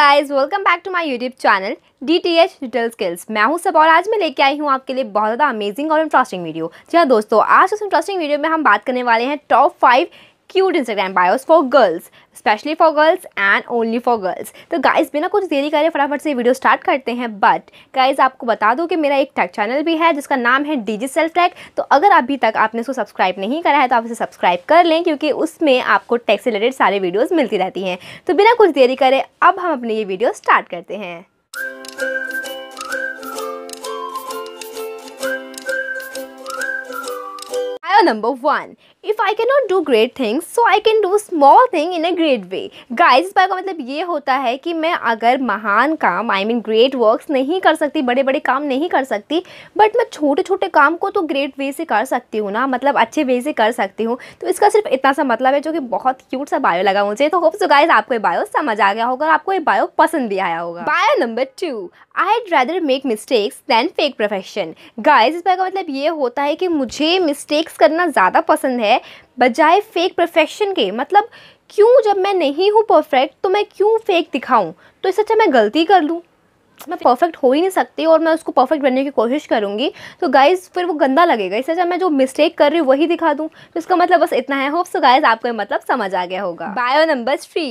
guys welcome back to my YouTube channel D T H detail skills मैं हूं सब और आज मैं लेके आई हूं आपके लिए बहुत ज़्यादा अमेजिंग और इंटरेस्टिंग वीडियो जी हाँ दोस्तों आज उस इंटरेस्टिंग वीडियो में हम बात करने वाले हैं top five cute Instagram bios for girls specially for girls and only for girls तो गाइज बिना कुछ देरी करे फटाफट से वीडियो स्टार्ट करते हैं बट गाइज आपको बता दूँ कि मेरा एक टैक चैनल भी है जिसका नाम है जी सेल्फ टैक तो अगर अभी तक आपने उसको सब्सक्राइब नहीं करा है तो आप इसे सब्सक्राइब कर लें क्योंकि उसमें आपको टैक्स से रिलेटेड सारे वीडियोज़ मिलती रहती हैं तो बिना कुछ देरी करे अब हम अपने ये वीडियो स्टार्ट करते हैं number one if I can not do great things so I can do small thing in a great way इस बार का मतलब ये होता है कि मैं अगर महान काम आई मीन ग्रेट works नहीं कर सकती बड़े बड़े काम नहीं कर सकती बट मैं छोटे छोटे काम को तो ग्रेट वे से कर सकती हूँ ना मतलब अच्छे वे से कर सकती हूँ तो इसका सिर्फ इतना सा मतलब है जो कि बहुत क्यूट सा बायो लगा मुझे तो होप सो गाइज आपको ये बायो समझ आ गया होगा और आपको ये बायो पसंद भी आया होगा bio number two I had rather make mistakes than fake profession guys इस बार का मतलब ये होता है कि मुझे मिस्टेक्स करना ज़्यादा पसंद है है बजाय फेक परफेक्शन के मतलब क्यों जब मैं नहीं हूँ परफेक्ट तो मैं क्यों फेक दिखाऊँ तो इससे अच्छा मैं गलती कर लूँ मैं परफेक्ट हो ही नहीं सकती और मैं उसको परफेक्ट बनने की कोशिश करूँगी तो गाइज़ फिर वो गंदा लगेगा इससे अच्छा मैं जो मिस्टेक कर रही हूँ वही दिखा दूँ तो इसका मतलब बस इतना है होप सो गाइज आपको मतलब समझ आ गया होगा bio number three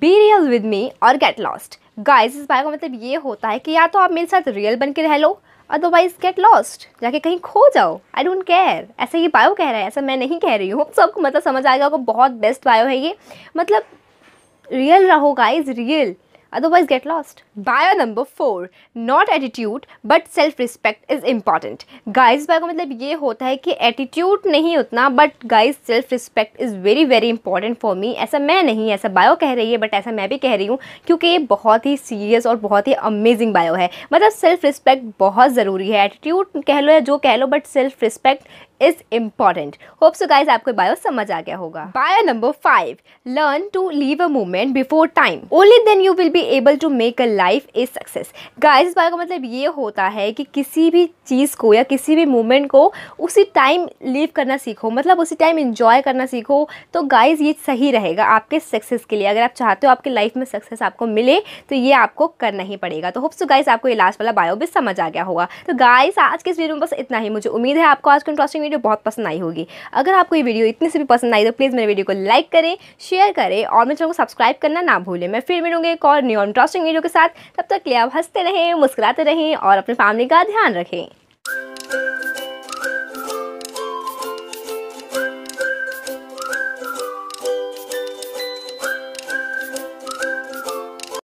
be real with me और गेट लॉस्ट गाइस इस बारे का मतलब ये होता है कि या तो आप मेरे साथ रियल बन के रह लो अदरवाइज गेट लॉस्ट जाके कहीं खो जाओ आई डोंट केयर ऐसा ये बायो कह रहा है ऐसा मैं नहीं कह रही हूँ सबको मतलब समझ आएगा आपको बहुत बेस्ट बायो है ये मतलब रियल रहो guys real otherwise get lost Bio number four not attitude but self respect is important guys bio का मतलब ये होता है कि एटीट्यूड नहीं उतना but guys self respect is very very important for me ऐसा मैं नहीं ऐसा बायो कह रही है बट ऐसा मैं भी कह रही हूँ क्योंकि ये बहुत ही सीरियस और बहुत ही अमेजिंग बायो है मतलब सेल्फ रिस्पेक्ट बहुत ज़रूरी है एटीट्यूड कह लो या जो कह लो but self respect is important hope so guys आपको बायो समझ आ गया होगा bio number five learn to leave a moment before time only then you will be able to make a life is success guys bio का मतलब ये होता है कि किसी भी चीज़ को या किसी भी मोमेंट को उसी टाइम लीव करना सीखो मतलब उसी टाइम इंजॉय करना सीखो तो गाइज ये सही रहेगा आपके सक्सेस के लिए अगर आप चाहते हो आपके लाइफ में सक्सेस आपको मिले तो ये आपको करना ही पड़ेगा तो होप सो गाइज आपको ये लास्ट वाला बायो भी समझ आ गया होगा तो गाइज आज के इस वीडियो में बस इतना ही मुझे उम्मीद है आपको आज का इंटरेस्टिंग वीडियो बहुत पसंद आई होगी अगर आपको ये वीडियो इतनी से भी पसंद आई तो प्लीज़ मेरे वीडियो को लाइक करें शेयर करें और मेरे चैनल को सब्सक्राइब करना ना भूलें मैं फिर मिलूंगी एक और न्यू इंटरेस्टिंग वीडियो के साथ तब तक के लिए आप हंसते रहें मुस्कुराते रहें और अपनी फैमिली का ध्यान रखें